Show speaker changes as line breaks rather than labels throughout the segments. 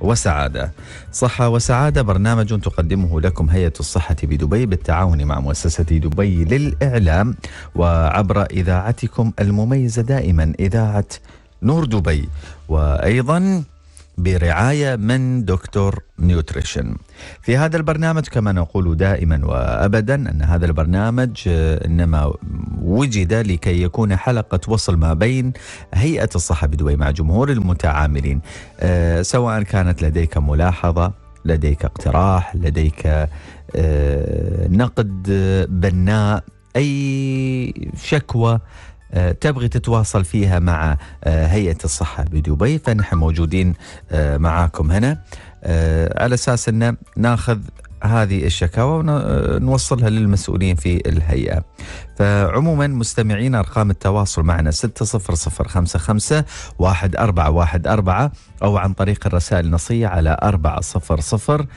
وسعادة صحة وسعادة برنامج تقدمه لكم هيئة الصحة بدبي بالتعاون مع مؤسسة دبي للإعلام وعبر إذاعتكم المميزة دائما إذاعة نور دبي وأيضا برعاية من دكتور نيوتريشن في هذا البرنامج كما نقول دائما وأبدا أن هذا البرنامج آه، إنما وجد لكي يكون حلقة وصل ما بين هيئة الصحة بدبي مع جمهور المتعاملين آه، سواء كانت لديك ملاحظة لديك اقتراح لديك آه، نقد بناء أي شكوى آه، تبغي تتواصل فيها مع آه، هيئة الصحة بدبي فنحن موجودين آه، معاكم هنا على أساس أن ناخذ هذه الشكاوى ونوصلها للمسؤولين في الهيئة فعموما مستمعين أرقام التواصل معنا 60055 1414 أو عن طريق الرسائل النصية على 4006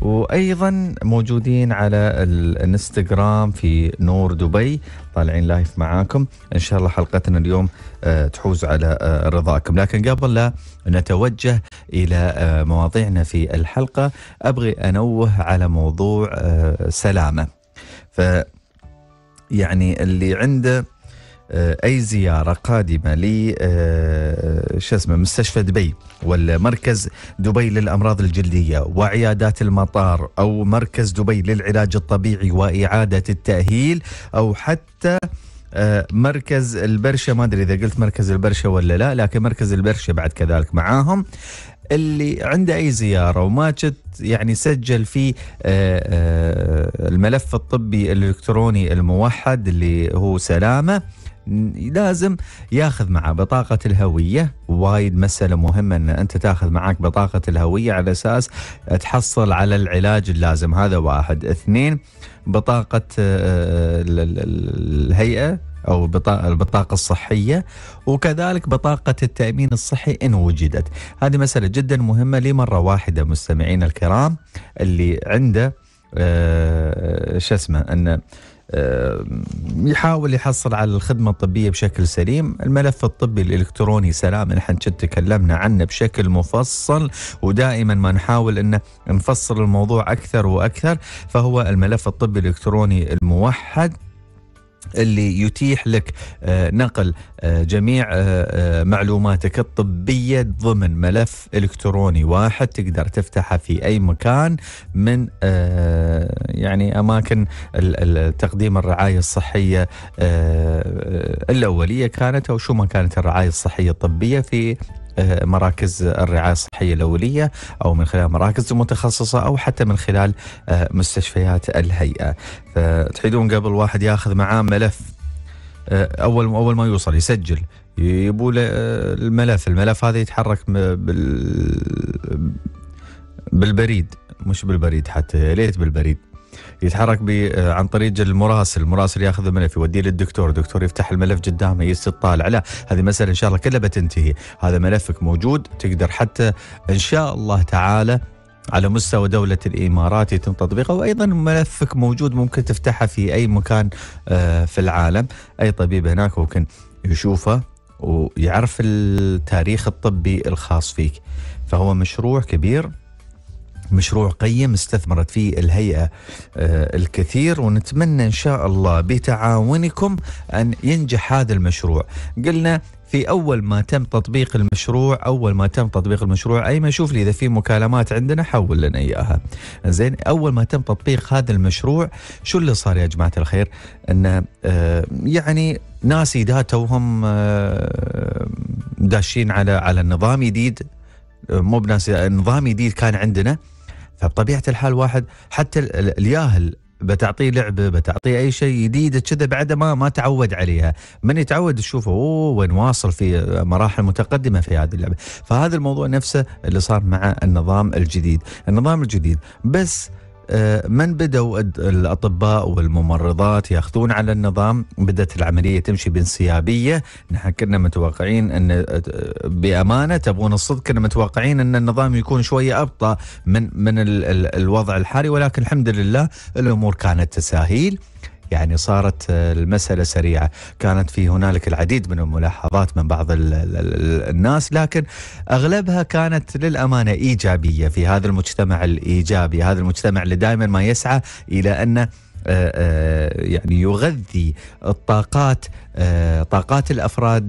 وأيضا موجودين على الانستغرام في نور دبي طالعين لايف معاكم إن شاء الله حلقتنا اليوم آه، تحوز على آه، رضاكم لكن قبل لا نتوجه إلى آه، مواضيعنا في الحلقة أبغي أنوه على موضوع سلامة ف يعني اللي عنده آه، اي زياره قادمه ل آه، شو اسمه مستشفى دبي ولا مركز دبي للامراض الجلديه وعيادات المطار او مركز دبي للعلاج الطبيعي واعاده التاهيل او حتى آه، مركز البرشه ما ادري اذا قلت مركز البرشه ولا لا لكن مركز البرشه بعد كذلك معاهم اللي عنده اي زياره وما شت يعني سجل في آه، آه، الملف الطبي الالكتروني الموحد اللي هو سلامه لازم ياخذ معه بطاقة الهوية وايد مسألة مهمة أن أنت تاخذ معك بطاقة الهوية على أساس تحصل على العلاج اللازم هذا واحد اثنين بطاقة آه، الهيئة أو البطاقة الصحية وكذلك بطاقة التأمين الصحي إن وجدت هذه مسألة جدا مهمة لمرة واحدة مستمعين الكرام اللي عنده أه شو اسمه انه آه، يحاول يحصل على الخدمة الطبية بشكل سليم الملف الطبي الإلكتروني سلام نحن تكلمنا عنه بشكل مفصل ودائما ما نحاول أن نفصل الموضوع أكثر وأكثر فهو الملف الطبي الإلكتروني الموحد اللي يتيح لك آه، نقل آه، جميع آه، معلوماتك الطبية ضمن ملف إلكتروني واحد تقدر تفتحه في أي مكان من يعني أماكن تقديم الرعاية الصحية الأولية كانت أو شو ما كانت الرعاية الصحية الطبية في آه، مراكز الرعايه الصحيه الاوليه او من خلال مراكز متخصصه او حتى من خلال آه، مستشفيات الهيئه فتحيدون قبل واحد ياخذ معاه ملف آه، اول اول ما يوصل يسجل يبوا الملف الملف هذا يتحرك بال بالبريد مش بالبريد حتى ليت بالبريد يتحرك آه، عن طريق المراسل المراسل ياخذ الملف يوديه للدكتور الدكتور يفتح الملف قدامه يستطالع لا هذه مسألة إن شاء الله كلها بتنتهي هذا ملفك موجود تقدر حتى إن شاء الله تعالى على مستوى دولة الإمارات يتم تطبيقه وأيضا ملفك موجود ممكن تفتحه في أي مكان آه، في العالم أي طبيب هناك ممكن يشوفه ويعرف التاريخ الطبي الخاص فيك فهو مشروع كبير مشروع قيم استثمرت فيه الهيئة آه، الكثير ونتمنى إن شاء الله بتعاونكم أن ينجح هذا المشروع قلنا في اول ما تم تطبيق المشروع اول ما تم تطبيق المشروع ايمن شوف لي اذا في مكالمات عندنا حول لنا اياها زين اول ما تم تطبيق هذا المشروع شو اللي صار يا جماعه الخير ان آه، يعني ناس توهم آه، داشين على على نظام جديد مو بناس نظام جديد كان عندنا فبطبيعه الحال واحد حتى الياهل بتعطيه لعبه بتعطيه اي شيء جديد كذا بعده ما ما تعود عليها من يتعود تشوفه اوه وين واصل في مراحل متقدمه في هذه اللعبه فهذا الموضوع نفسه اللي صار مع النظام الجديد النظام الجديد بس آه، من بدأوا الأطباء والممرضات يأخذون على النظام بدأت العملية تمشي بانسيابية نحن كنا متوقعين أن آه، بأمانة تبون الصدق كنا متوقعين أن النظام يكون شوية أبطأ من, من الوضع الحالي ولكن الحمد لله الأمور كانت تساهيل يعني صارت آه، المسألة سريعة كانت في هنالك العديد من الملاحظات من بعض الـ الـ الناس لكن أغلبها كانت للأمانة إيجابية في هذا المجتمع الإيجابي هذا المجتمع اللي دائما ما يسعى إلى أنه آه، آه، يعني يغذي الطاقات طاقات الافراد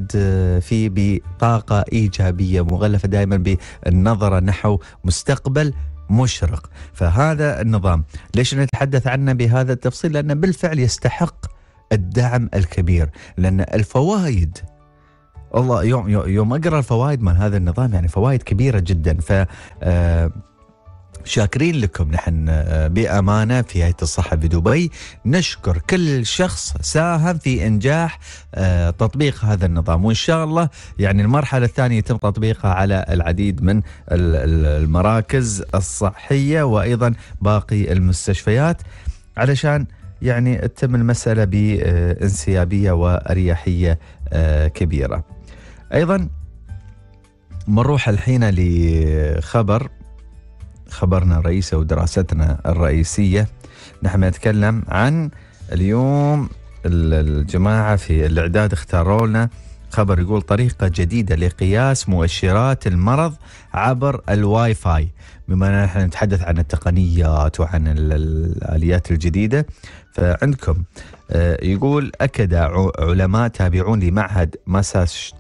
فيه بطاقه ايجابيه مغلفه دائما بالنظره نحو مستقبل مشرق فهذا النظام ليش نتحدث عنه بهذا التفصيل لأنه بالفعل يستحق الدعم الكبير لأن الفوائد الله يوم يوم اقرا الفوائد من هذا النظام يعني فوائد كبيره جدا ف آه، شاكرين لكم نحن آه، بأمانة في هيئة الصحة بدبي نشكر كل شخص ساهم في إنجاح آه، تطبيق هذا النظام وإن شاء الله يعني المرحلة الثانية يتم تطبيقها على العديد من المراكز الصحية وأيضا باقي المستشفيات علشان يعني تتم المسألة بانسيابية وأريحية آه، كبيرة أيضا بنروح الحين لخبر خبرنا الرئيسي ودراستنا الرئيسية نحن نتكلم عن اليوم الجماعة في الإعداد اختاروا لنا خبر يقول طريقة جديدة لقياس مؤشرات المرض عبر الواي فاي بما أن نحن نتحدث عن التقنيات وعن الآليات الجديدة فعندكم آه، يقول أكد علماء تابعون لمعهد ماساش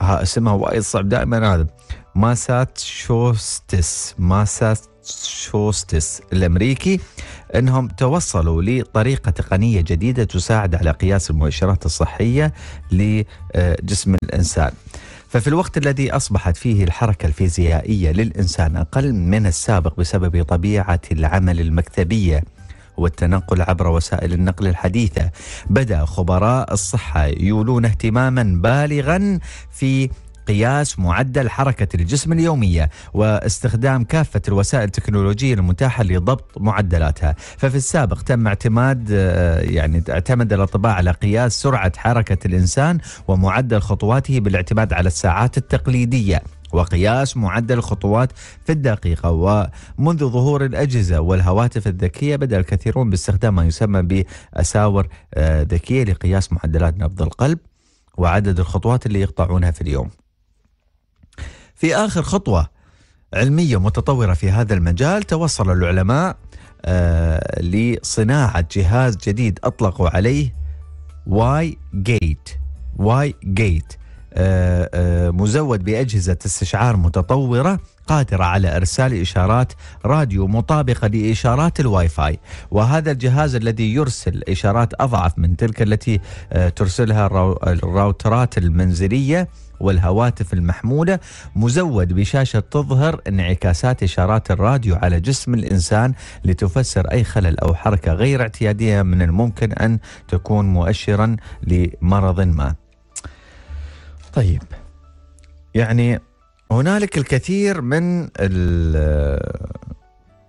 اسمها وايد صعب دائما هذا ماساتشوستس ماساتشوستس الامريكي انهم توصلوا لطريقه تقنيه جديده تساعد على قياس المؤشرات الصحيه لجسم الانسان. ففي الوقت الذي اصبحت فيه الحركه الفيزيائيه للانسان اقل من السابق بسبب طبيعه العمل المكتبيه والتنقل عبر وسائل النقل الحديثه بدا خبراء الصحه يولون اهتماما بالغا في قياس معدل حركة الجسم اليومية واستخدام كافة الوسائل التكنولوجية المتاحة لضبط معدلاتها ففي السابق تم اعتماد آه، يعني اعتمد الأطباء على قياس سرعة حركة الإنسان ومعدل خطواته بالاعتماد على الساعات التقليدية وقياس معدل الخطوات في الدقيقة ومنذ ظهور الأجهزة والهواتف الذكية بدأ الكثيرون باستخدام ما يسمى بأساور آه، ذكية لقياس معدلات نبض القلب وعدد الخطوات اللي يقطعونها في اليوم في آخر خطوة علمية متطورة في هذا المجال توصل العلماء آه، لصناعة جهاز جديد أطلقوا عليه واي جيت واي جيت آه، آه، مزود بأجهزة استشعار متطورة قادرة على إرسال إشارات راديو مطابقة لإشارات الواي فاي وهذا الجهاز الذي يرسل إشارات أضعف من تلك التي آه، ترسلها الراوترات المنزلية والهواتف المحمولة مزود بشاشة تظهر انعكاسات إشارات الراديو على جسم الإنسان لتفسر أي خلل أو حركة غير اعتيادية من الممكن أن تكون مؤشرا لمرض ما طيب يعني هنالك الكثير من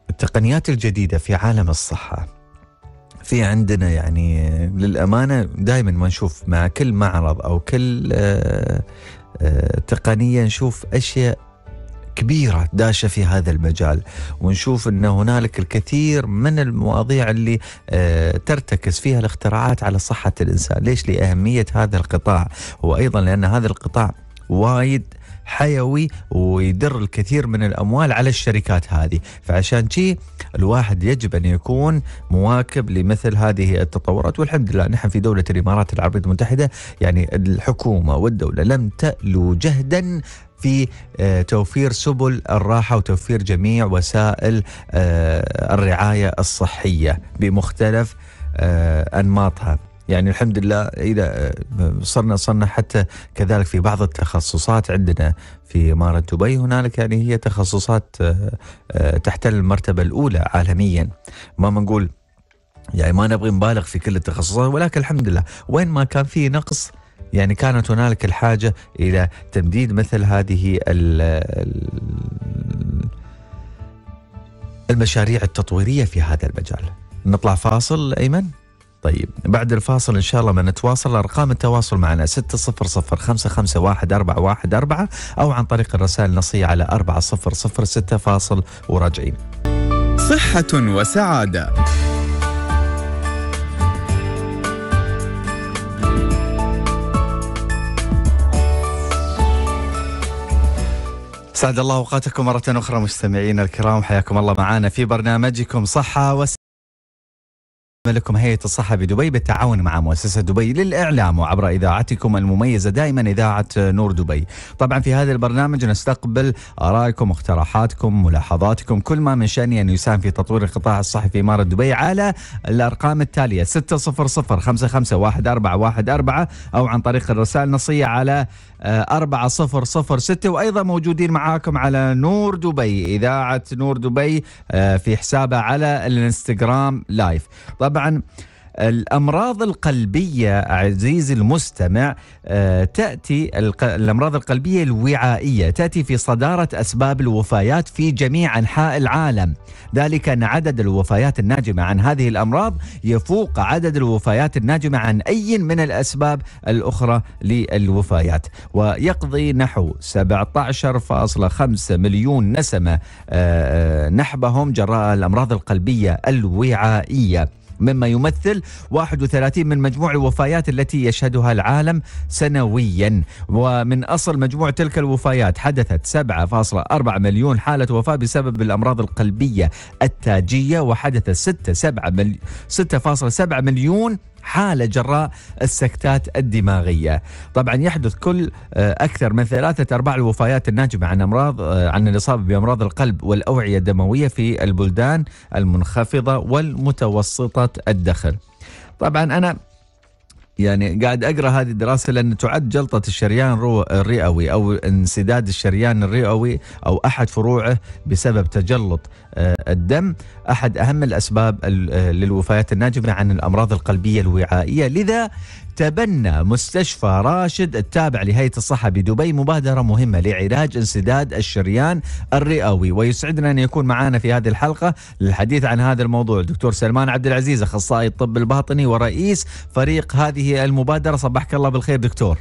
التقنيات الجديدة في عالم الصحة في عندنا يعني للأمانة دائما ما نشوف مع كل معرض أو كل آه، آه، تقنية نشوف أشياء كبيرة داشة في هذا المجال ونشوف أن هنالك الكثير من المواضيع اللي آه، ترتكز فيها الاختراعات على صحة الإنسان ليش لأهمية هذا القطاع وأيضا لأن هذا القطاع وايد حيوي ويدر الكثير من الاموال على الشركات هذه فعشان شي الواحد يجب ان يكون مواكب لمثل هذه التطورات والحمد لله نحن في دوله الامارات العربيه المتحده يعني الحكومه والدوله لم تالو جهدا في آه، توفير سبل الراحة وتوفير جميع وسائل آه، الرعاية الصحية بمختلف آه، أنماطها يعني الحمد لله اذا آه، صرنا صرنا حتى كذلك في بعض التخصصات عندنا في اماره دبي هنالك يعني هي تخصصات آه، آه، تحتل المرتبه الاولى عالميا ما بنقول يعني ما نبغي نبالغ في كل التخصصات ولكن الحمد لله وين ما كان في نقص يعني كانت هنالك الحاجه الى تمديد مثل هذه المشاريع التطويريه في هذا المجال نطلع فاصل ايمن طيب بعد الفاصل ان شاء الله بنتواصل ارقام التواصل معنا 600551 او عن طريق الرسائل النصيه على 4006 فاصل وراجعين. صحة وسعادة. سعد الله اوقاتكم مره اخرى مستمعينا الكرام حياكم الله معنا في برنامجكم صحه وسعاده لكم هيئة الصحة بدبي بالتعاون مع مؤسسة دبي للإعلام وعبر إذاعتكم المميزة دائما إذاعة نور دبي طبعا في هذا البرنامج نستقبل آرائكم واقتراحاتكم ملاحظاتكم كل ما من شأنه أن يساهم في تطوير القطاع الصحي في إمارة دبي على الأرقام التالية 600 55 أو عن طريق الرسائل النصية على أربعة صفر صفر ستة وأيضا موجودين معاكم على نور دبي إذاعة نور دبي آه، في حسابها على الانستغرام لايف طبعا الأمراض القلبية عزيزي المستمع آه، تأتي الأمراض القلبية الوعائية تأتي في صدارة أسباب الوفيات في جميع أنحاء العالم ذلك أن عدد الوفيات الناجمة عن هذه الأمراض يفوق عدد الوفيات الناجمة عن أي من الأسباب الأخرى للوفيات ويقضي نحو 17.5 مليون نسمة آه، آه، نحبهم جراء الأمراض القلبية الوعائية مما يمثل 31 من مجموع الوفيات التي يشهدها العالم سنويا ومن أصل مجموع تلك الوفيات حدثت 7.4 مليون حالة وفاة بسبب الأمراض القلبية التاجية وحدث 6.7 مليون حالة جراء السكتات الدماغية طبعا يحدث كل آه، أكثر من ثلاثة أرباع الوفيات الناجمة عن أمراض آه، عن الإصابة بأمراض القلب والأوعية الدموية في البلدان المنخفضة والمتوسطة الدخل طبعا أنا يعني قاعد اقرا هذه الدراسه لان تعد جلطه الشريان الرئوي او انسداد الشريان الرئوي او احد فروعه بسبب تجلط آه، الدم احد اهم الاسباب آه، للوفيات الناجمه عن الامراض القلبيه الوعائيه لذا تبنى مستشفى راشد التابع لهيئة الصحة بدبي مبادرة مهمة لعلاج انسداد الشريان الرئوي ويسعدنا أن يكون معنا في هذه الحلقة للحديث عن هذا الموضوع الدكتور سلمان عبد العزيز أخصائي الطب الباطني ورئيس فريق هذه المبادرة صبحك الله بالخير دكتور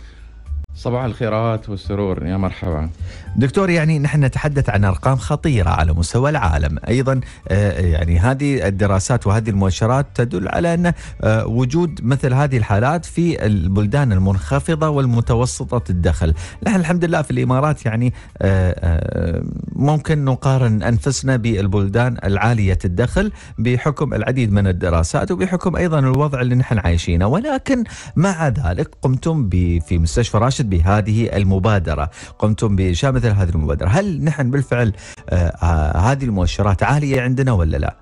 صباح الخيرات والسرور يا مرحبا
دكتور يعني نحن نتحدث عن ارقام خطيره على مستوى العالم ايضا آه، يعني هذه الدراسات وهذه المؤشرات تدل على ان آه، وجود مثل هذه الحالات في البلدان المنخفضه والمتوسطه الدخل نحن الحمد لله في الامارات يعني آه، ممكن نقارن انفسنا بالبلدان العاليه الدخل بحكم العديد من الدراسات وبحكم ايضا الوضع اللي نحن عايشينه ولكن مع ذلك قمتم في مستشفى راشد بهذه المبادره قمتم بشامل مثل هذه المبادره، هل نحن بالفعل آه، آه، هذه المؤشرات عاليه عندنا ولا لا؟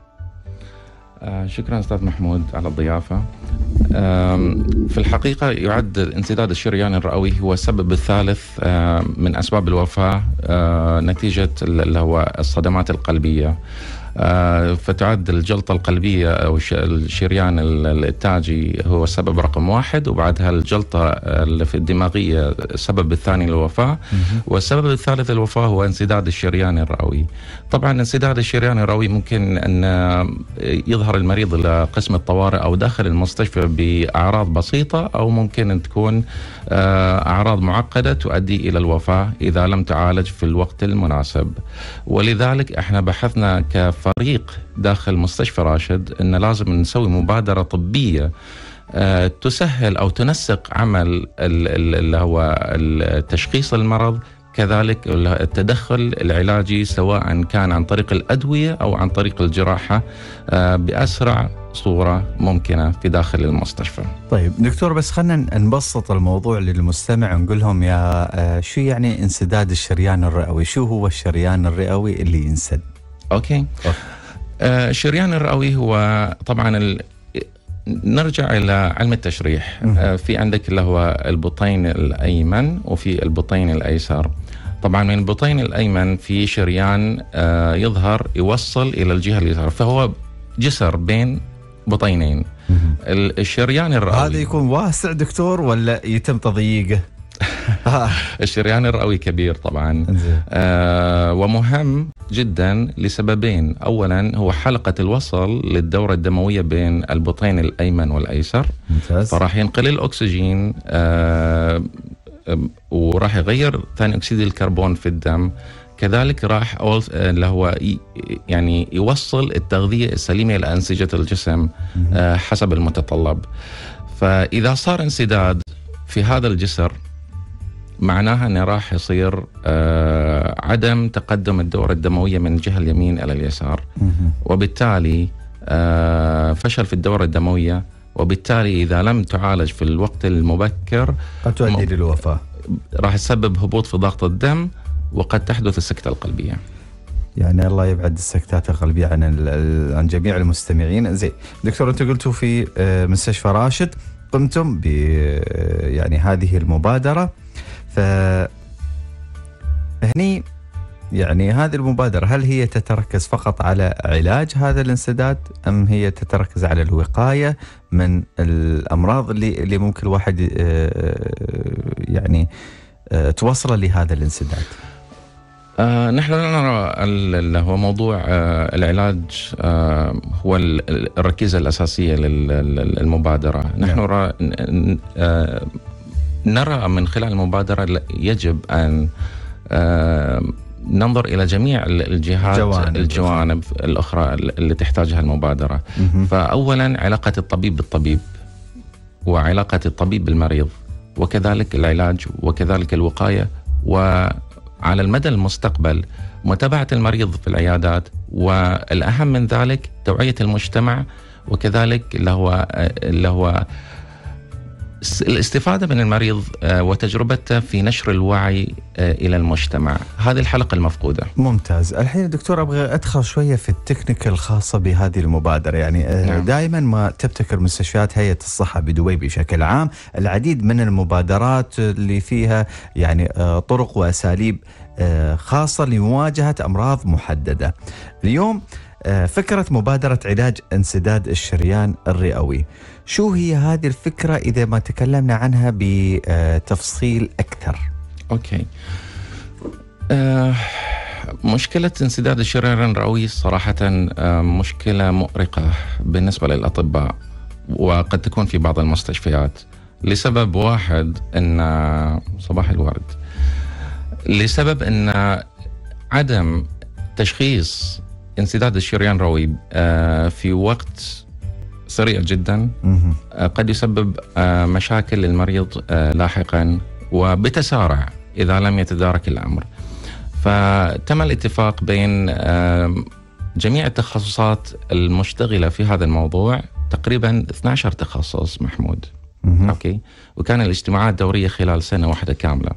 آه، شكرا استاذ محمود على الضيافه. في الحقيقه يعد انسداد الشريان الرئوي هو السبب الثالث من اسباب الوفاه نتيجه اللي هو الصدمات القلبيه. آه، فتعد الجلطة القلبية أو الشريان التاجي هو السبب رقم واحد وبعدها الجلطة الدماغية السبب الثاني للوفاة والسبب الثالث للوفاة هو انسداد الشريان الرئوي طبعا انسداد الشريان الرئوي ممكن أن يظهر المريض إلى قسم الطوارئ أو داخل المستشفى بأعراض بسيطة أو ممكن أن تكون آه، أعراض معقدة تؤدي إلى الوفاة إذا لم تعالج في الوقت المناسب ولذلك احنا بحثنا كف فريق داخل مستشفى راشد أن لازم نسوي مبادرة طبية آه، تسهل أو تنسق عمل اللي هو تشخيص المرض كذلك التدخل العلاجي سواء كان عن طريق الادويه او عن طريق الجراحه آه، باسرع صوره ممكنه في داخل المستشفى.
طيب دكتور بس خلينا نبسط الموضوع للمستمع ونقول لهم يا آه، شو يعني انسداد الشريان الرئوي؟ شو هو الشريان الرئوي اللي ينسد؟
اوكي, أوكي. الشريان آه، الرئوي هو طبعا ال... نرجع الى علم التشريح آه، في عندك اللي هو البطين الايمن وفي البطين الايسر طبعا من البطين الايمن في شريان آه، يظهر يوصل الى الجهه اليسار فهو جسر بين بطينين الشريان الرئوي هذا يكون واسع
دكتور ولا يتم تضييقه؟
الشريان الرئوي كبير طبعا آه ومهم جدا لسببين اولا هو حلقه الوصل للدوره الدمويه بين البطين الايمن والايسر
ممتاز فراح
ينقل الاكسجين آه وراح يغير ثاني اكسيد الكربون في الدم كذلك راح آه، اللي هو يعني يوصل التغذيه السليمه لانسجه الجسم آه، حسب المتطلب فاذا صار انسداد في هذا الجسر معناها انه راح يصير آه عدم تقدم الدوره الدمويه من الجهه اليمين الى اليسار وبالتالي آه فشل في الدوره الدمويه وبالتالي اذا لم تعالج في الوقت المبكر قد تؤدي للوفاه راح تسبب هبوط في ضغط الدم وقد تحدث السكته القلبيه
يعني الله يبعد السكتات القلبيه عن عن جميع المستمعين زين دكتور انتم قلتوا في آه، مستشفى راشد قمتم ب آه، يعني هذه المبادره فهني يعني هذه المبادرة هل هي تتركز فقط على علاج هذا الانسداد أم هي تتركز على الوقاية من الأمراض اللي, اللي ممكن الواحد آه، آه، يعني آه، توصله لهذا الانسداد
آه نحن لا نرى اللي هو موضوع آه العلاج آه هو الركيزه الاساسيه للمبادره، نعم. نحن نرى نرى من خلال المبادرة يجب أن ننظر إلى جميع الجهات جوانب الجوانب الأخرى اللي تحتاجها المبادرة فأولا علاقة الطبيب بالطبيب وعلاقة الطبيب بالمريض وكذلك العلاج وكذلك الوقاية وعلى المدى المستقبل متابعة المريض في العيادات والأهم من ذلك توعية المجتمع وكذلك اللي هو اللي هو الاستفاده من المريض آه، وتجربته في نشر الوعي آه، الى المجتمع، هذه الحلقه المفقوده.
ممتاز، الحين دكتور ابغى ادخل شويه في التكنيك الخاصه بهذه المبادره، يعني آه، نعم. دائما ما تبتكر مستشفيات هيئه الصحه بدبي بشكل عام العديد من المبادرات اللي فيها يعني طرق واساليب خاصه لمواجهه امراض محدده. اليوم فكره مبادره علاج انسداد الشريان الرئوي. شو هي هذه الفكرة إذا ما تكلمنا عنها بتفصيل أكثر أوكي
آه مشكلة انسداد الشرير الرئوي صراحة آه، مشكلة مؤرقة بالنسبة للأطباء وقد تكون في بعض المستشفيات لسبب واحد أن صباح الورد لسبب أن عدم تشخيص انسداد الشريان الرئوي آه، في وقت سريع جدا آه، قد يسبب آه، مشاكل للمريض آه، لاحقا وبتسارع اذا لم يتدارك الامر. فتم الاتفاق بين جميع التخصصات المشتغله في هذا الموضوع تقريبا 12 تخصص محمود. اوكي وكان الاجتماعات دوريه خلال سنه واحده كامله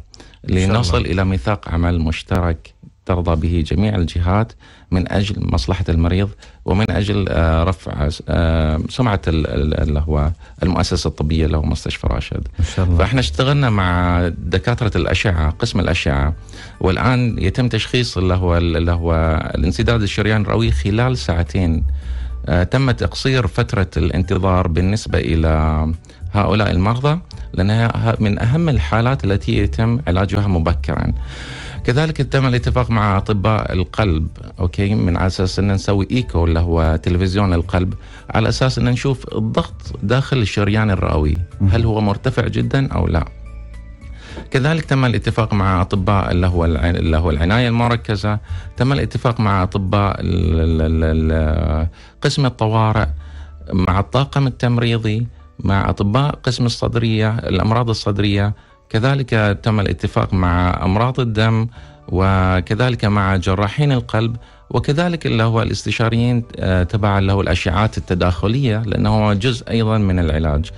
لنصل الى ميثاق عمل مشترك ترضى به جميع الجهات من اجل مصلحه المريض ومن اجل آه، رفع آه، سمعه اللي هو المؤسسه الطبيه اللي هو مستشفى راشد. ما شاء الله. فاحنا اشتغلنا مع دكاتره الاشعه قسم الاشعه والان يتم تشخيص اللي هو اللي هو الانسداد الشريان الرئوي خلال ساعتين. آه، تم تقصير فتره الانتظار بالنسبه الى هؤلاء المرضى لانها من اهم الحالات التي يتم علاجها مبكرا. كذلك تم الاتفاق مع اطباء القلب اوكي من على اساس ان نسوي ايكو اللي هو تلفزيون القلب على اساس ان نشوف الضغط داخل الشريان الرئوي هل هو مرتفع جدا او لا كذلك تم الاتفاق مع اطباء اللي هو اللي هو العنايه المركزه تم الاتفاق مع اطباء قسم الطوارئ مع الطاقم التمريضي مع اطباء قسم الصدريه الامراض الصدريه كذلك تم الاتفاق مع أمراض الدم وكذلك مع جراحين القلب وكذلك اللي هو الاستشاريين آه، تبع اللي هو الأشعات التداخلية لأنه هو جزء أيضا من العلاج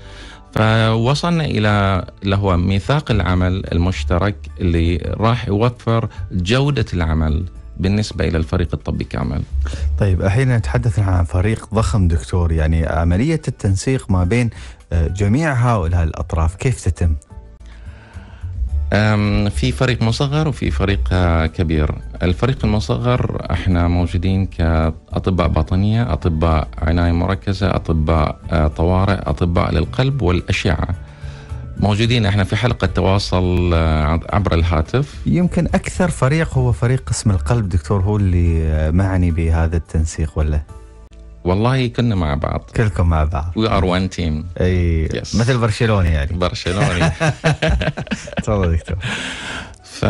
فوصلنا الى اللي هو ميثاق العمل المشترك اللي راح يوفر جوده العمل بالنسبه الى الفريق الطبي كامل.
طيب الحين نتحدث عن فريق ضخم دكتور يعني عمليه التنسيق ما بين آه، جميع هؤلاء الاطراف كيف تتم؟
في فريق مصغر وفي فريق آه، كبير الفريق المصغر احنا موجودين كأطباء باطنية أطباء عناية مركزة أطباء آه، طوارئ أطباء للقلب والأشعة موجودين احنا في حلقة تواصل آه، عبر الهاتف
يمكن أكثر فريق هو فريق قسم القلب دكتور هو اللي معني بهذا التنسيق ولا
والله كنا مع بعض كلكم مع بعض وي ار وان تيم اي yes. مثل برشلوني يعني برشلوني تفضل دكتور ف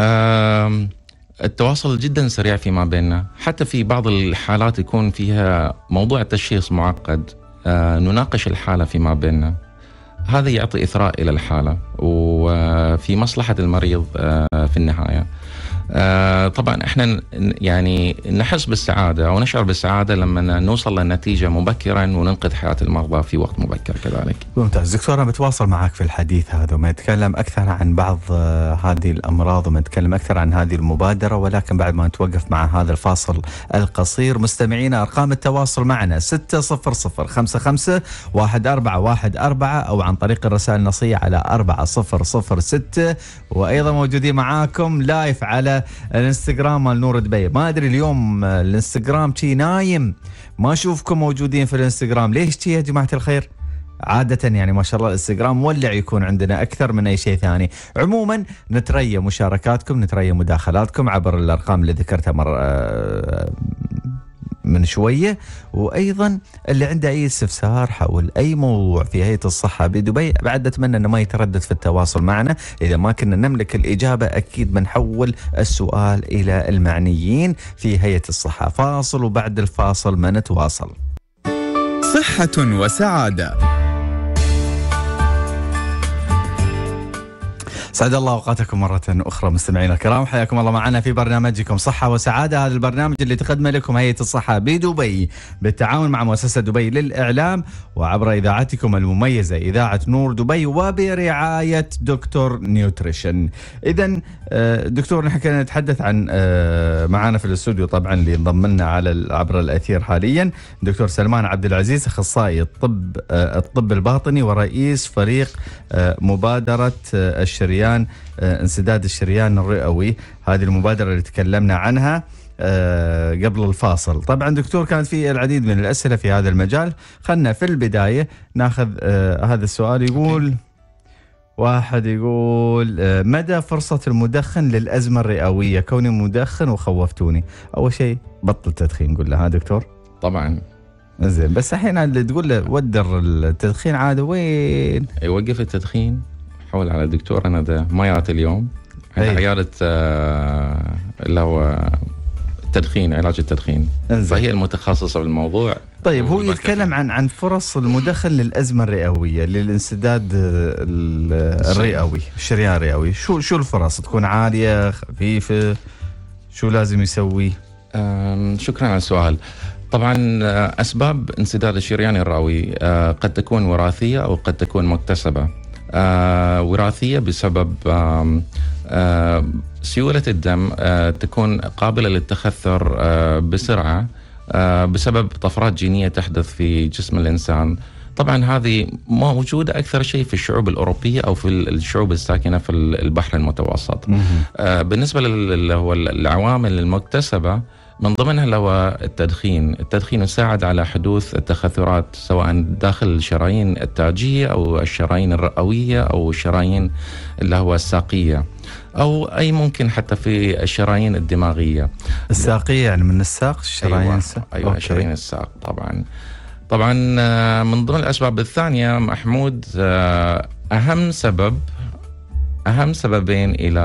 التواصل جدا سريع فيما بيننا حتى في بعض الحالات يكون فيها موضوع التشخيص معقد آه نناقش الحالة فيما بيننا هذا يعطي إثراء إلى الحالة وفي مصلحة المريض آه في النهاية آه طبعا احنا يعني نحس بالسعاده او نشعر بالسعاده لما نوصل للنتيجه مبكرا وننقذ حياه المرضى في وقت مبكر كذلك.
ممتاز دكتور انا بتواصل معك في الحديث هذا ونتكلم اكثر عن بعض آه، هذه الامراض ونتكلم اكثر عن هذه المبادره ولكن بعد ما نتوقف مع هذا الفاصل القصير مستمعينا ارقام التواصل معنا 600551414 او عن طريق الرسائل النصيه على 4006 وايضا موجودين معاكم لايف على الانستغرام مال نور دبي ما ادري اليوم الانستغرام شي نايم ما اشوفكم موجودين في الانستغرام ليش شي يا جماعه الخير عادة يعني ما شاء الله الانستغرام مولع يكون عندنا أكثر من أي شيء ثاني عموما نتريى مشاركاتكم نتريى مداخلاتكم عبر الأرقام اللي ذكرتها مرة آه، من شوية وأيضا اللي عنده أي استفسار حول أي موضوع في هيئة الصحة بدبي بعد أتمنى أنه ما يتردد في التواصل معنا إذا ما كنا نملك الإجابة أكيد بنحول السؤال إلى المعنيين في هيئة الصحة فاصل وبعد الفاصل ما نتواصل صحة وسعادة سعد الله اوقاتكم مره اخرى مستمعينا الكرام حياكم الله معنا في برنامجكم صحه وسعاده هذا البرنامج اللي تقدمه لكم هيئه الصحه بدبي بالتعاون مع مؤسسه دبي للاعلام وعبر اذاعتكم المميزه اذاعه نور دبي وبرعايه دكتور نيوتريشن اذا آه، دكتور نحن كنا نتحدث عن آه، معنا في الاستوديو طبعا اللي انضم لنا على عبر الاثير حاليا دكتور سلمان عبد العزيز اخصائي الطب آه، الطب الباطني ورئيس فريق مبادره الشريان الشريان آه، انسداد الشريان الرئوي هذه المبادرة اللي تكلمنا عنها آه، قبل الفاصل طبعا دكتور كانت في العديد من الأسئلة في هذا المجال خلنا في البداية ناخذ آه، هذا السؤال يقول واحد يقول مدى فرصة المدخن للأزمة الرئوية كوني مدخن وخوفتوني أول شيء بطل التدخين قول له ها دكتور طبعا زين بس الحين اللي تقول له ودر التدخين عاد وين يوقف التدخين
حول على الدكتور انا ما ميرات اليوم عندها طيب. عيادة آه، اللي هو التدخين علاج التدخين انزل. فهي المتخصصة بالموضوع
طيب هو يتكلم عن عن فرص المدخل للأزمة الرئوية للانسداد الرئوي الشريان الرئوي شو شو الفرص تكون عالية خفيفة
شو لازم يسوي شكرا على السؤال طبعا آه، أسباب انسداد الشريان الرئوي آه، قد تكون وراثية أو قد تكون مكتسبة آه، وراثيه بسبب آه، سيوله الدم آه، تكون قابله للتخثر بسرعه بسبب طفرات جينيه تحدث في جسم الانسان طبعا هذه موجودة أكثر شيء في الشعوب الأوروبية أو في الشعوب الساكنة في البحر المتوسط بالنسبة للعوامل المكتسبة من ضمنها لو التدخين التدخين يساعد على حدوث التخثرات سواء داخل الشرايين التاجية أو الشرايين الرئوية أو الشرايين اللي هو الساقية أو أي ممكن حتى في الشرايين الدماغية الساقية يعني من الساق الشرايين أيوة, الساق. أيوة شرايين الساق طبعا طبعا آه، من ضمن الأسباب الثانية محمود آه، أهم سبب أهم سببين إلى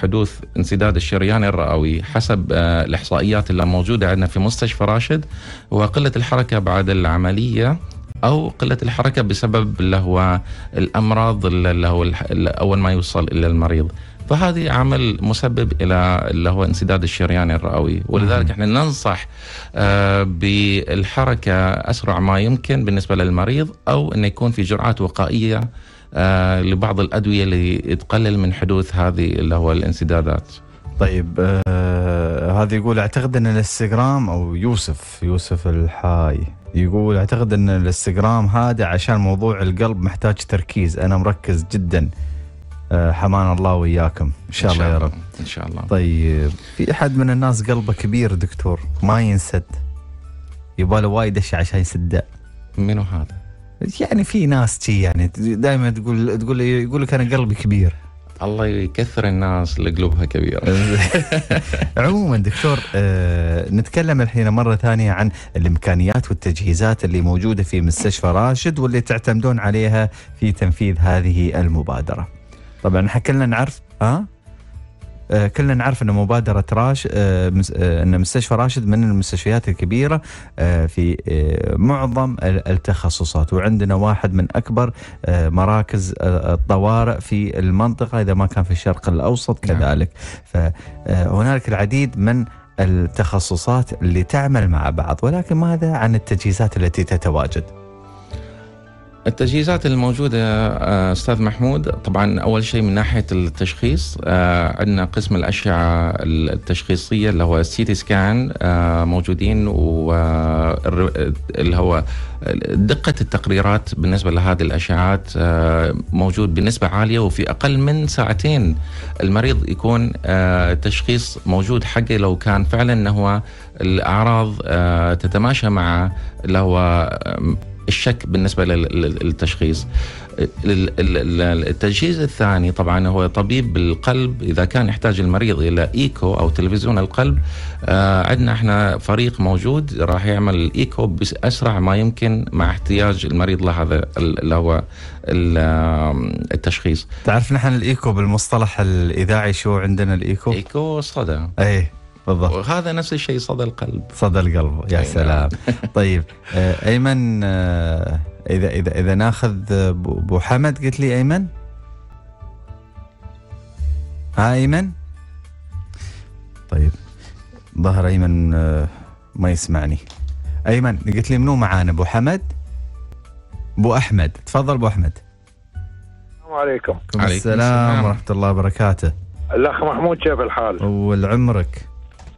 حدوث انسداد الشريان الرئوي حسب آه، الإحصائيات اللي موجودة عندنا في مستشفى راشد هو قلة الحركة بعد العملية او قله الحركه بسبب اللي هو الامراض اللي هو اول ما يوصل الى المريض فهذه عمل مسبب الى اللي هو انسداد الشريان الرئوي ولذلك احنا ننصح آه، بالحركه اسرع ما يمكن بالنسبه للمريض او انه يكون في جرعات وقائيه آه، لبعض الادويه اللي تقلل من حدوث هذه اللي هو الانسدادات.
طيب آه هذا يقول اعتقد ان الانستغرام او يوسف يوسف الحاي يقول اعتقد ان الانستغرام هذا عشان موضوع القلب محتاج تركيز انا مركز جدا آه حمان الله وياكم ان شاء, إن شاء الله يا رب ان شاء الله طيب في احد من الناس قلبه كبير دكتور ما ينسد له وايد اشياء عشان يسده منو هذا يعني في ناس تي يعني دائما تقول تقول يقول
لك انا قلبي كبير الله يكثر الناس اللي قلوبها كبيره.
عموما دكتور آه نتكلم الحين مره ثانيه عن الامكانيات والتجهيزات اللي موجوده في مستشفى راشد واللي تعتمدون عليها في تنفيذ هذه المبادره. طبعا حكينا نعرف ها آه، كلنا نعرف ان مبادره راش آه، آه، ان مستشفى راشد من المستشفيات الكبيره في معظم التخصصات وعندنا واحد من اكبر مراكز الطوارئ في المنطقه اذا ما كان في الشرق الاوسط نعم. كذلك فهنالك العديد من التخصصات اللي تعمل مع بعض ولكن ماذا عن التجهيزات التي تتواجد؟
التجهيزات الموجودة آه، أستاذ محمود طبعا أول شيء من ناحية التشخيص آه، عندنا قسم الأشعة التشخيصية اللي هو السي تي سكان آه، موجودين اللي هو دقة التقريرات بالنسبة لهذه الأشعات موجود بنسبة عالية وفي أقل من ساعتين المريض يكون تشخيص موجود حقه لو كان فعلا هو الأعراض تتماشى مع اللي هو الشك بالنسبة للتشخيص التجهيز الثاني طبعا هو طبيب القلب إذا كان يحتاج المريض إلى إيكو أو تلفزيون القلب آه، عندنا احنا فريق موجود راح يعمل الإيكو بأسرع ما يمكن مع احتياج المريض لهذا اللي هو التشخيص
تعرف نحن الإيكو بالمصطلح الإذاعي شو عندنا الإيكو؟ إيكو صدى أيه بالضبط وهذا نفس الشيء صدى القلب صدى القلب يا إيه، سلام نعم. طيب آه، ايمن آه، اذا اذا اذا ناخذ آه، ابو حمد قلت لي ايمن ها ايمن طيب ظهر ايمن ما يسمعني ايمن قلت لي منو معانا ابو حمد ابو احمد تفضل ابو احمد
السلام عليكم عليكم السلام
ورحمه الله وبركاته
الاخ محمود كيف الحال؟
اول عمرك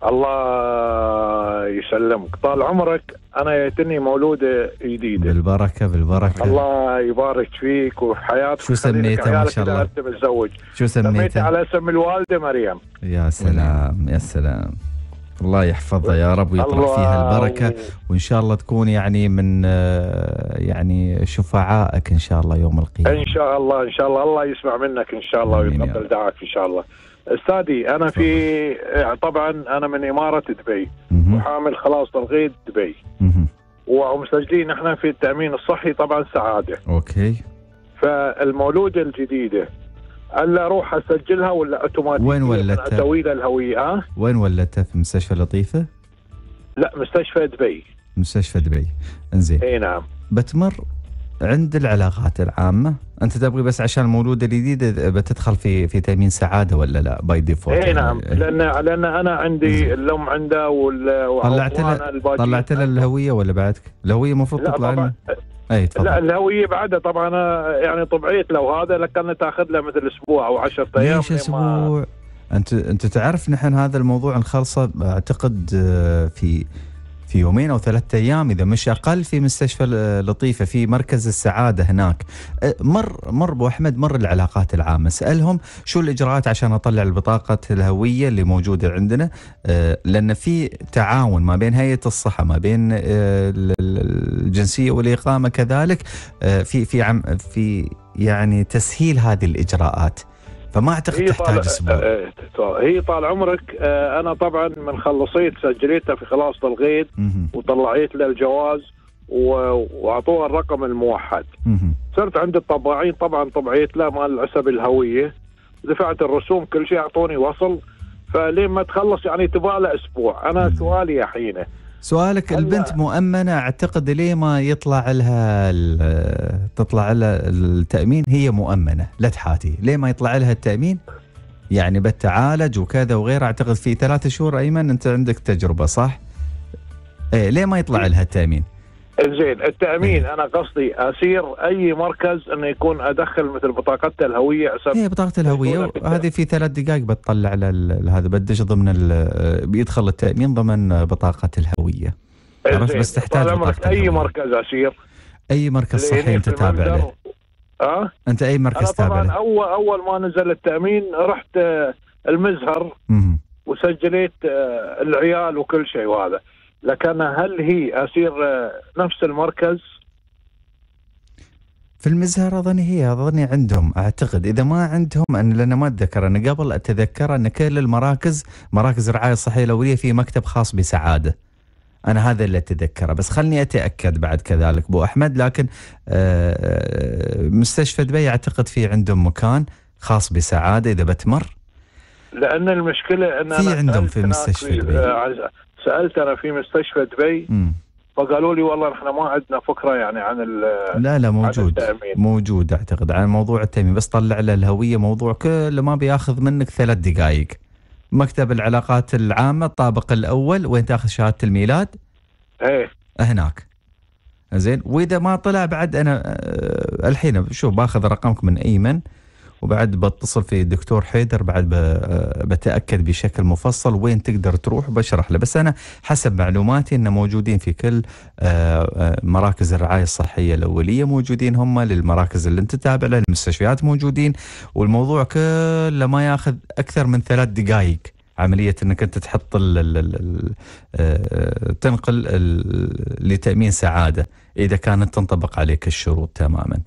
الله يسلمك طال عمرك انا يتني مولوده جديده
بالبركه بالبركه
الله يبارك فيك وحياتك شو سميته ما شاء الله انت متزوج شو سميته سميته على اسم الوالده مريم
يا سلام يا سلام الله يحفظها يا رب ويطرح فيها البركة وإن شاء الله تكون يعني من آه، يعني شفعائك إن شاء الله يوم القيامة
إن شاء الله إن شاء الله الله يسمع منك إن شاء الله ويتقبل دعاك إن شاء الله استاذي انا في آه، طبعا انا من اماره دبي وحامل خلاص ترغيد دبي ومسجلين احنا في التامين الصحي طبعا سعاده اوكي فالمولوده الجديده الا اروح اسجلها ولا اوتوماتيك وين ولدتها؟ تويل لها الهويه ها؟
وين ولدتها في مستشفى لطيفه؟
لا مستشفى دبي
مستشفى دبي انزين اي نعم بتمر عند العلاقات العامه انت تبغي بس عشان المولوده الجديده بتدخل في في تامين سعاده ولا لا باي ديفولت اي نعم
لان لان انا عندي الام عنده وال طلعت له طلعت
له الهويه ولا بعدك؟ الهويه المفروض تطلع لنا
اي تفضل لا الهويه بعدها طبعا يعني طبيعيت لو هذا لكان تاخذ له مثل اسبوع او 10 ايام ليش
اسبوع؟ انت انت تعرف نحن هذا الموضوع نخلصه اعتقد آه، في في يومين او ثلاثة ايام اذا مش اقل في مستشفى لطيفه في مركز السعاده هناك أه، مر مر ابو احمد مر العلاقات العامه سالهم شو الاجراءات عشان اطلع البطاقه الهويه اللي موجوده عندنا أه، لان في تعاون ما بين هيئه الصحه ما بين أه، الجنسيه والاقامه كذلك في في في يعني تسهيل هذه الاجراءات فما اعتقد هي تحتاج اسبوع
آه، آه، هي طال عمرك آه، انا طبعا من خلصيت سجلتها في خلاص الغيد وطلعيت له الجواز واعطوها الرقم الموحد صرت عند الطباعين طبعا طبعيت له مال العسب الهويه دفعت الرسوم كل شيء اعطوني وصل فلين ما تخلص يعني تبغى له اسبوع انا سؤالي الحين حينه
سؤالك البنت مؤمنه اعتقد ليه ما يطلع لها تطلع لها التامين هي مؤمنه لا تحاتي ليه ما يطلع لها التامين يعني بتعالج وكذا وغيره اعتقد في ثلاثة شهور ايمن انت عندك تجربه صح؟ ايه ليه ما يطلع لها التامين؟
زين التامين انا قصدي اسير اي مركز انه يكون ادخل مثل بطاقتها الهويه عشان هي إيه،
بطاقه الهويه هذه في ثلاث دقائق بتطلع هذا بدش ضمن بيدخل التامين ضمن بطاقه الهويه
إيه، عرفت بس تحتاج بطاقه اي مركز اسير
اي مركز صحي انت تابع له أه؟ انت اي مركز تابع طبعا
اول اول ما نزل التامين رحت آه، المزهر وسجلت آه، العيال وكل شيء وهذا لكن هل هي أسير نفس المركز
في المزهر اظن هي اظن عندهم اعتقد اذا ما عندهم ان لان ما اتذكر انا قبل اتذكر ان كل المراكز مراكز الرعايه الصحيه الاوليه في مكتب خاص بسعاده. انا هذا اللي اتذكره بس خلني اتاكد بعد كذلك ابو احمد لكن آه، آه، مستشفى دبي اعتقد في عندهم مكان خاص بسعاده اذا بتمر
لان المشكله ان في عندهم في مستشفى دبي آه، سالت انا في مستشفى دبي م. فقالوا لي والله نحن ما عندنا فكره يعني عن لا لا موجود
موجود اعتقد عن موضوع التامين بس طلع له الهويه موضوع كله ما بياخذ منك ثلاث دقائق مكتب العلاقات العامه الطابق الاول وين تاخذ شهاده الميلاد ايه هناك زين واذا ما طلع بعد انا آه، الحين شوف باخذ رقمك من ايمن وبعد بتصل في الدكتور حيدر بعد آه، بتاكد بشكل مفصل وين تقدر تروح وبشرح له بس انا حسب معلوماتي انه موجودين في كل آه، آه، مراكز الرعايه الصحيه الاوليه موجودين هم للمراكز اللي انت تتابع لها المستشفيات موجودين والموضوع كله ما ياخذ اكثر من ثلاث دقائق عمليه انك انت تحط ال ال الـ آه، تنقل لتامين سعاده اذا كانت تنطبق عليك الشروط تماما.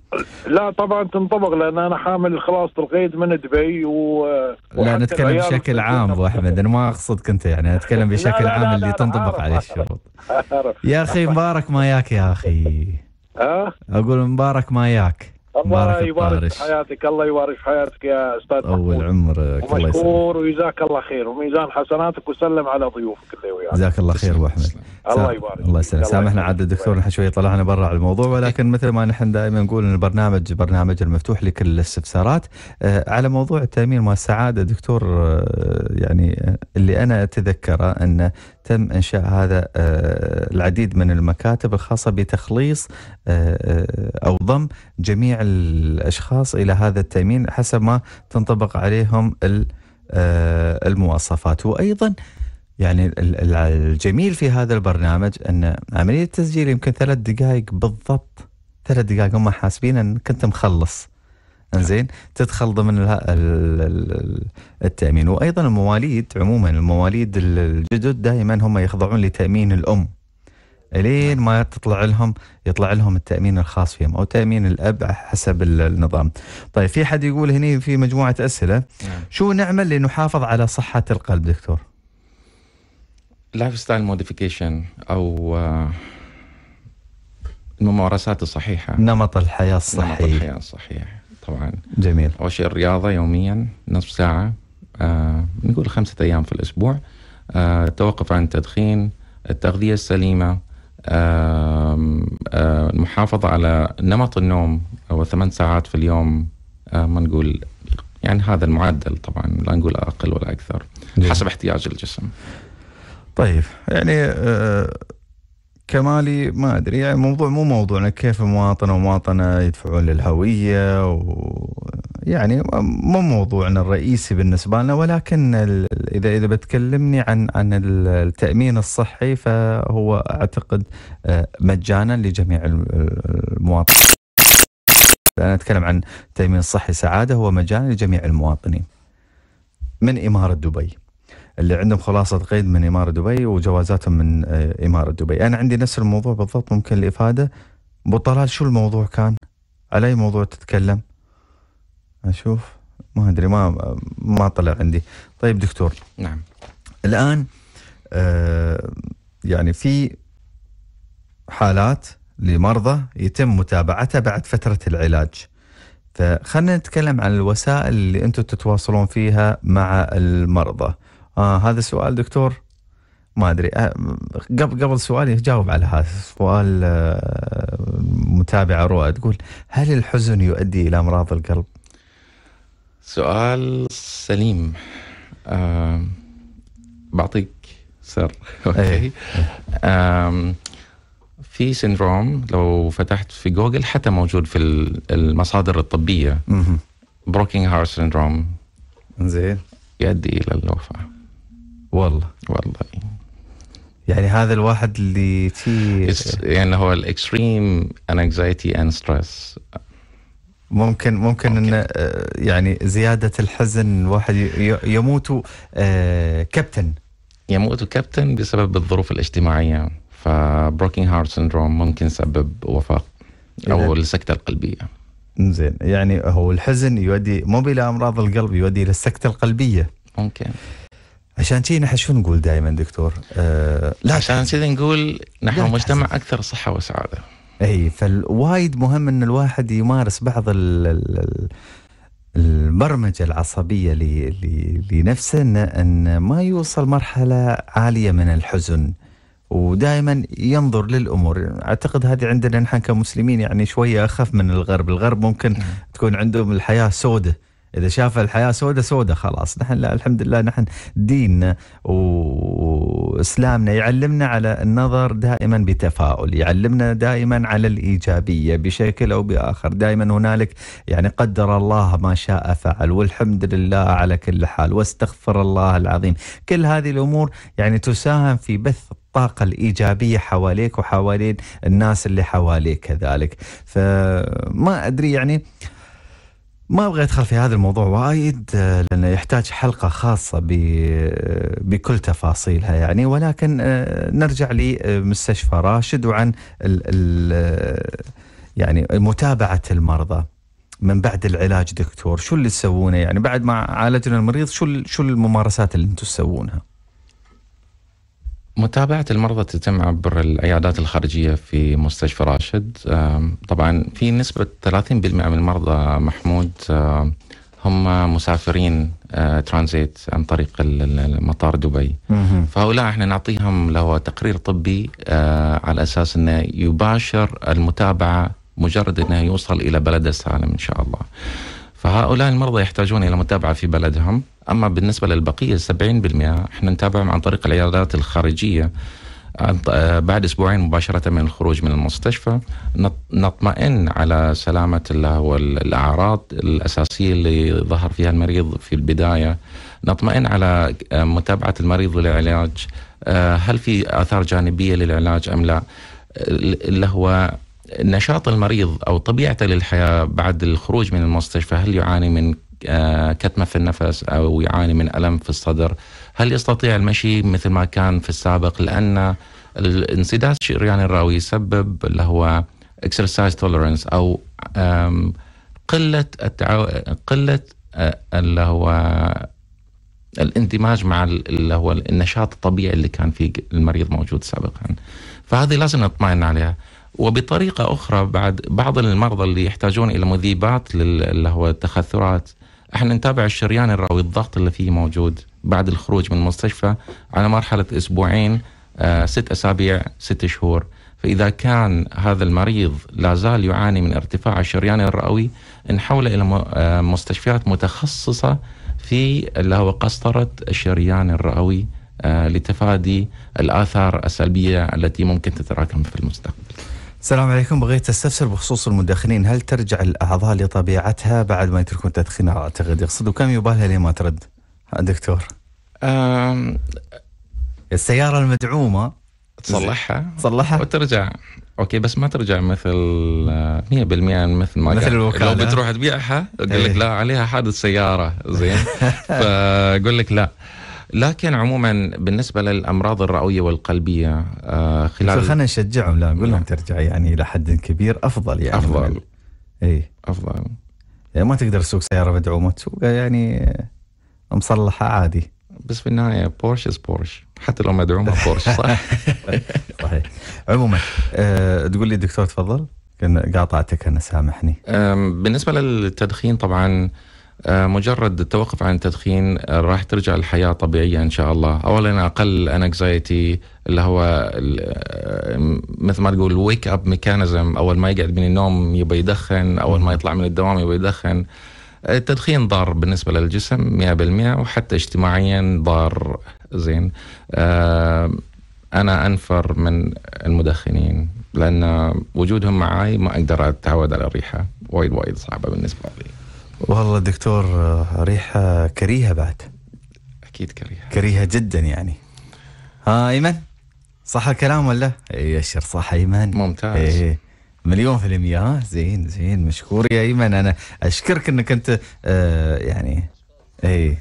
لا طبعا تنطبق لان انا حامل خلاص القيد من دبي و لا نتكلم بشكل عام
ابو احمد انا ما اقصدك انت يعني انا اتكلم بشكل لا لا عام لا اللي تنطبق عليه الشروط. عارف. يا اخي مبارك ما ياك يا اخي. اقول مبارك ما ياك. الله يبارك في حياتك
الله يبارك في حياتك يا استاذ
اول عمرك الله مشكور
وجزاك الله خير وميزان حسناتك وسلم على ضيوفك اللي وياك جزاك الله خير ابو احمد الله يبارك الله يسلمك سامحنا
عاد الدكتور نحن شوي طلعنا برا على الموضوع ولكن مثل ما نحن دائما نقول ان البرنامج برنامج المفتوح لكل الاستفسارات آه، على موضوع التامين مال السعاده دكتور آه، يعني آه، اللي انا اتذكره انه تم انشاء هذا العديد من المكاتب الخاصه بتخليص او ضم جميع الاشخاص الى هذا التامين حسب ما تنطبق عليهم آه، المواصفات وايضا يعني الجميل في هذا البرنامج ان عمليه التسجيل يمكن ثلاث دقائق بالضبط ثلاث دقائق هم حاسبين ان كنت مخلص نعم. انزين تدخل ضمن التامين وايضا المواليد عموما المواليد الجدد دائما هم يخضعون لتامين الام الين ما تطلع لهم يطلع لهم التامين الخاص فيهم او تامين الاب حسب النظام. طيب في حد يقول هني في مجموعه اسئله نعم. شو نعمل لنحافظ على صحه القلب دكتور؟
لايف ستايل موديفيكيشن او آه، الممارسات الصحيحه نمط الحياه الصحيح نمط الحياه الصحيح طبعا جميل اول شيء الرياضه يوميا نصف ساعه آه نقول خمسه ايام في الاسبوع آه توقف عن التدخين التغذيه السليمه المحافظة على نمط النوم أو ثمان ساعات في اليوم ما نقول يعني هذا المعدل طبعا لا نقول أقل ولا أكثر حسب احتياج الجسم طيب
يعني كمالي ما ادري يعني موضوع مو موضوعنا كيف مواطن ومواطنه يدفعون للهويه و يعني مو موضوعنا الرئيسي بالنسبه لنا ولكن اذا اذا بتكلمني عن عن التامين الصحي فهو اعتقد آه، مجانا لجميع المواطنين. انا اتكلم عن تامين صحي سعاده هو مجانا لجميع المواطنين. من اماره دبي. اللي عندهم خلاصه قيد من اماره دبي وجوازاتهم من آه، اماره دبي انا عندي نفس الموضوع بالضبط ممكن الافاده بطلال طلال شو الموضوع كان على اي موضوع تتكلم اشوف ما ادري ما ما طلع عندي طيب دكتور نعم الان آه يعني في حالات لمرضى يتم متابعتها بعد فتره العلاج فخلنا نتكلم عن الوسائل اللي انتم تتواصلون فيها مع المرضى آه هذا السؤال دكتور ما ادري آه، قبل قبل سؤالي جاوب على هذا سؤال آه، متابعه رؤى تقول هل الحزن يؤدي الى امراض القلب؟
سؤال سليم أه بعطيك سر اوكي أه في سندروم لو فتحت في جوجل حتى موجود في المصادر الطبيه بروكينغ هارت سندروم زين يؤدي الى الوفاه والله والله يعني هذا الواحد اللي في يعني هو الاكستريم انكزايتي اند ستريس
ممكن ممكن ان آه، يعني
زياده الحزن الواحد يموت كابتن آه، يموت كابتن بسبب الظروف الاجتماعيه فبروكن هارت سندروم ممكن يسبب وفاه او السكته القلبيه
زين يعني هو الحزن يؤدي مو الى امراض القلب يؤدي الى السكته القلبيه ممكن عشان تي نحن شو نقول دائما
دكتور؟ آه لا عشان كذا نقول نحن مجتمع حسن. اكثر صحه وسعاده.
اي فالوايد مهم ان الواحد يمارس بعض الـ البرمجه العصبيه لنفسه ان ما يوصل مرحله عاليه من الحزن. ودائما ينظر للامور اعتقد هذه عندنا نحن كمسلمين يعني شويه اخف من الغرب الغرب ممكن نعم. تكون عندهم الحياه سودة اذا شاف الحياه سودة سودة خلاص نحن لا الحمد لله نحن ديننا واسلامنا يعلمنا على النظر دائما بتفاؤل يعلمنا دائما على الايجابيه بشكل او باخر دائما هنالك يعني قدر الله ما شاء فعل والحمد لله على كل حال واستغفر الله العظيم كل هذه الامور يعني تساهم في بث الطاقة الإيجابية حواليك وحوالين الناس اللي حواليك كذلك فما أدري يعني ما ابغى ادخل في هذا الموضوع وايد آه، لانه يحتاج حلقه خاصه آه، بكل تفاصيلها يعني ولكن آه، نرجع لمستشفى راشد وعن الـ الـ يعني متابعه المرضى من بعد العلاج دكتور شو اللي تسوونه يعني بعد ما عالجنا المريض شو شو الممارسات اللي انتم تسوونها؟
متابعة المرضى تتم عبر العيادات الخارجية في مستشفى راشد طبعا في نسبة 30% من المرضى محمود هم مسافرين آه، ترانزيت عن طريق مطار دبي فهؤلاء احنا نعطيهم له تقرير طبي آه، على اساس انه يباشر المتابعه مجرد انه يوصل الى بلده سالم ان شاء الله. فهؤلاء المرضى يحتاجون إلى متابعة في بلدهم أما بالنسبة للبقية 70% احنا نتابعهم عن طريق العيادات الخارجية آه، آه، بعد اسبوعين مباشره من الخروج من المستشفى نطمئن على سلامه والاعراض الاساسيه اللي ظهر فيها المريض في البدايه نطمئن على آه، متابعه المريض للعلاج هل في اثار جانبيه للعلاج ام لا اللي هو نشاط المريض او طبيعته للحياه بعد الخروج من المستشفى هل يعاني من آه، كتمه في النفس او يعاني من الم في الصدر هل يستطيع المشي مثل ما كان في السابق لان الانسداد الشريان يعني الراوي يسبب اللي هو اكسرسايز توليرنس او قله التعو... قله آه، اللي هو الاندماج مع اللي هو النشاط الطبيعي اللي كان فيه المريض موجود سابقا فهذه لازم نطمئن عليها وبطريقة أخرى بعد بعض المرضى اللي يحتاجون إلى مذيبات اللي هو التخثرات احنا نتابع الشريان الرئوي الضغط اللي فيه موجود بعد الخروج من المستشفى على مرحلة أسبوعين آه ست أسابيع ست شهور فإذا كان هذا المريض لا زال يعاني من ارتفاع الشريان الرئوي نحوله إلى آه، مستشفيات متخصصة في اللي هو قسطرة الشريان الرئوي آه، لتفادي الآثار السلبية التي ممكن تتراكم في المستقبل
السلام عليكم بغيت استفسر بخصوص المدخنين هل ترجع الاعضاء لطبيعتها بعد ما يتركون تدخين آه، اعتقد يقصد وكم يبالها لين ما ترد آه، دكتور
أم... السياره المدعومه تصلحها تصلحها وترجع اوكي بس ما ترجع مثل 100% آه، مثل ما مثل الوكاله لو بتروح تبيعها يقول لك إيه. لا عليها حادث سياره زين فاقول لك لا لكن عموما بالنسبه للامراض الرئويه والقلبيه آه، خلال خلينا
نشجعهم لا نقول لهم ترجع يعني الى حد كبير افضل يعني افضل اي افضل يعني ما تقدر تسوق سياره مدعومه تسوقها يعني مصلحه عادي بس في النهايه بورش از بورش حتى لو مدعومه بورش صح؟ صحيح عموما أه تقول لي دكتور تفضل قاطعتك انا سامحني
بالنسبه للتدخين طبعا آه، مجرد التوقف عن التدخين آه، راح ترجع الحياة طبيعية إن شاء الله أولا أقل أنكزايتي اللي هو آه، مثل ما تقول ويك أب ميكانيزم أول ما يقعد من النوم يبي يدخن أول ما يطلع من الدوام يبي يدخن التدخين ضار بالنسبة للجسم 100% وحتى اجتماعيا ضار زين أنا أنفر من المدخنين لأن وجودهم معي ما أقدر أتعود على الريحة وايد وايد صعبة بالنسبة لي
والله دكتور آه، ريحة
كريهة بعد أكيد كريهة كريهة جدا يعني
ها أيمن صح الكلام ولا؟ اي اشر صح أيمن ممتاز إيه. مليون في المية ها زين زين مشكور يا ايمن انا اشكرك انك انت آه يعني اي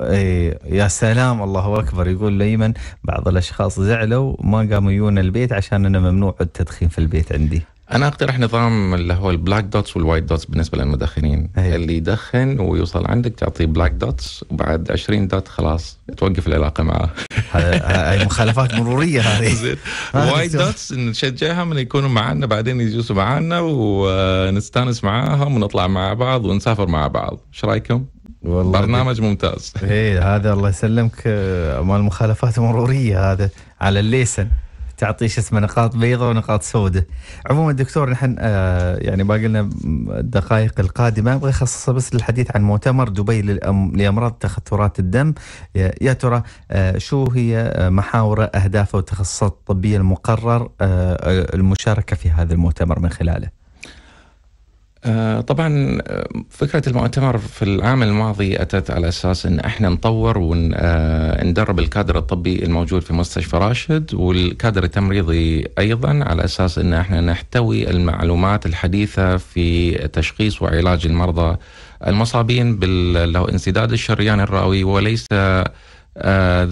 اي يا سلام الله اكبر يقول لايمن بعض الاشخاص زعلوا ما قاموا يجون البيت عشان انا ممنوع التدخين في البيت عندي
انا اقترح نظام اللي هو البلاك دوتس والوايت دوتس بالنسبه للمدخنين هي. أيوة. اللي يدخن ويوصل عندك تعطيه بلاك دوتس وبعد 20 دوت خلاص توقف العلاقه معه هاي مخالفات مروريه هذه زين وايت دوتس نشجعهم انه يكونوا معنا بعدين يجلسوا معنا ونستانس معاهم ونطلع مع بعض ونسافر مع بعض ايش رايكم؟ والله برنامج ممتاز
ايه هذا الله يسلمك آه، مال مخالفات مروريه هذا على الليسن تعطي شو اسمه نقاط بيضاء ونقاط سوداء عموما دكتور نحن آه يعني باقي لنا الدقائق القادمه ابغى اخصصها بس للحديث عن مؤتمر دبي لامراض تخثرات الدم يا ترى آه شو هي آه، محاوره اهدافه والتخصصات الطبيه المقرر آه المشاركه في هذا المؤتمر من خلاله
آه، طبعا آه، فكرة المؤتمر في العام الماضي أتت على أساس أن احنا نطور وندرب آه، الكادر الطبي الموجود في مستشفى راشد والكادر التمريضي أيضا على أساس أن احنا نحتوي المعلومات الحديثة في تشخيص وعلاج المرضى المصابين بالانسداد الشريان الرئوي وليس آه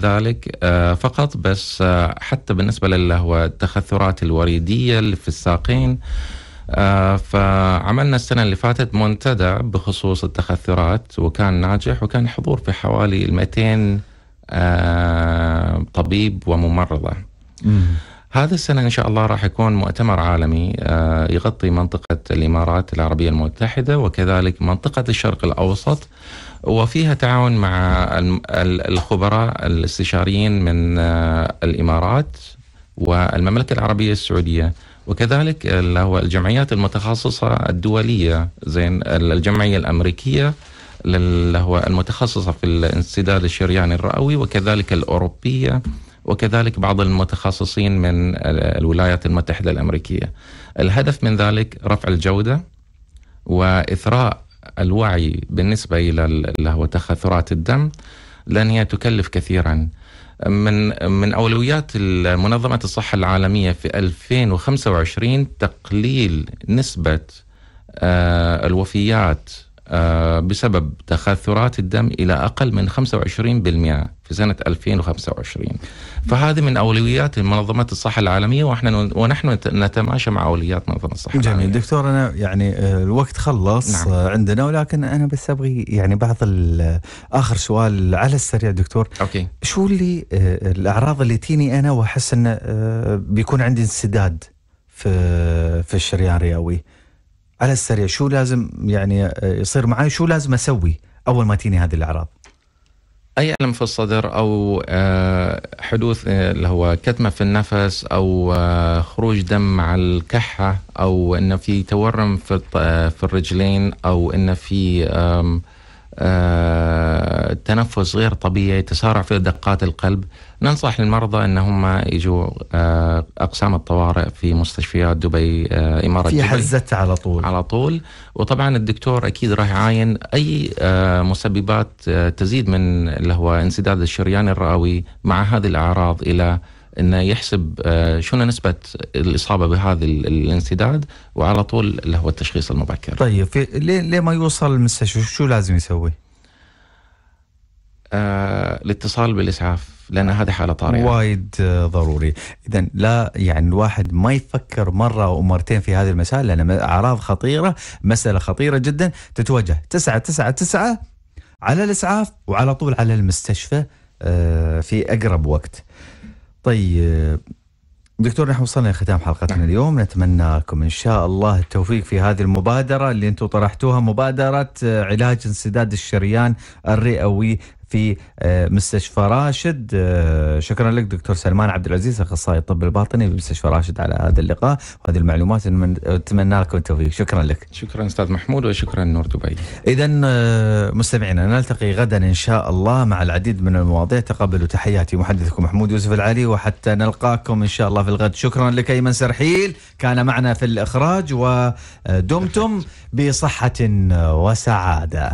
ذلك آه فقط بس آه حتى بالنسبة للهو التخثرات الوريدية اللي في الساقين آه، فعملنا السنة اللي فاتت منتدى بخصوص التخثرات وكان ناجح وكان حضور في حوالي 200 آه، طبيب وممرضة هذا السنة إن شاء الله راح يكون مؤتمر عالمي آه، يغطي منطقة الإمارات العربية المتحدة وكذلك منطقة الشرق الأوسط وفيها تعاون مع الخبراء الاستشاريين من الإمارات والمملكة العربية السعودية وكذلك اللي هو الجمعيات المتخصصة الدولية زين الجمعية الأمريكية اللي هو المتخصصة في الانسداد الشريان الرئوي وكذلك الأوروبية وكذلك بعض المتخصصين من الولايات المتحدة الأمريكية الهدف من ذلك رفع الجودة وإثراء الوعي بالنسبة إلى اللي هو تخثرات الدم لأن هي تكلف كثيراً من من اولويات منظمه الصحه العالميه في 2025 تقليل نسبه آه، الوفيات آه، بسبب تخثرات الدم الى اقل من 25% في سنة 2025 فهذه من أولويات منظمة الصحة العالمية ونحن ونحن نتماشى مع أولويات منظمة الصحة جميل العالمية جميل
دكتور أنا يعني آه، الوقت خلص نعم. آه، عندنا ولكن أنا بس أبغي يعني بعض آخر سؤال على السريع دكتور أوكي. شو اللي آه، الأعراض اللي تيني أنا وأحس أنه بيكون عندي انسداد في في الشريان الرئوي على السريع شو لازم يعني يصير معي شو لازم أسوي أول ما تيني هذه الأعراض
اي الم في الصدر او آه، حدوث آه، اللي هو كتمه في النفس او آه، خروج دم مع الكحه او ان في تورم في في الرجلين او ان في آه، تنفس غير طبيعي تسارع في دقات القلب ننصح المرضى أنهم يجوا آه، أقسام الطوارئ في مستشفيات دبي آه، إمارة في حزت على طول على طول وطبعا الدكتور أكيد راح يعاين أي مسببات تزيد من اللي هو انسداد الشريان الرئوي مع هذه الأعراض إلى انه يحسب آه، شنو نسبه الاصابه بهذا الانسداد وعلى طول اللي هو التشخيص المبكر.
طيب في ليه ليه ما يوصل المستشفى شو لازم يسوي؟
آه الاتصال بالاسعاف لان هذه حاله طارئه
وايد آه،
ضروري اذا لا يعني الواحد ما يفكر
مره ومرتين في هذه المسائل لان اعراض خطيره مساله خطيره جدا تتوجه 9 على الاسعاف وعلى طول على المستشفى آه، في اقرب وقت طيب دكتور نحن وصلنا لختام حلقتنا نعم. اليوم نتمنى لكم ان شاء الله التوفيق في هذه المبادره اللي انتم طرحتوها مبادره علاج انسداد الشريان الرئوي في آه، مستشفى راشد آه، شكرا لك دكتور سلمان عبد العزيز اخصائي الطب الباطني بمستشفى راشد على هذا اللقاء وهذه المعلومات اتمنى لكم التوفيق شكرا لك شكرا استاذ محمود وشكرا نور دبي اذا آه، مستمعينا نلتقي غدا ان شاء الله مع العديد من المواضيع تقبلوا تحياتي محدثكم محمود يوسف العلي وحتى نلقاكم ان شاء الله في الغد شكرا لك ايمن سرحيل كان معنا في الاخراج ودمتم بصحه وسعاده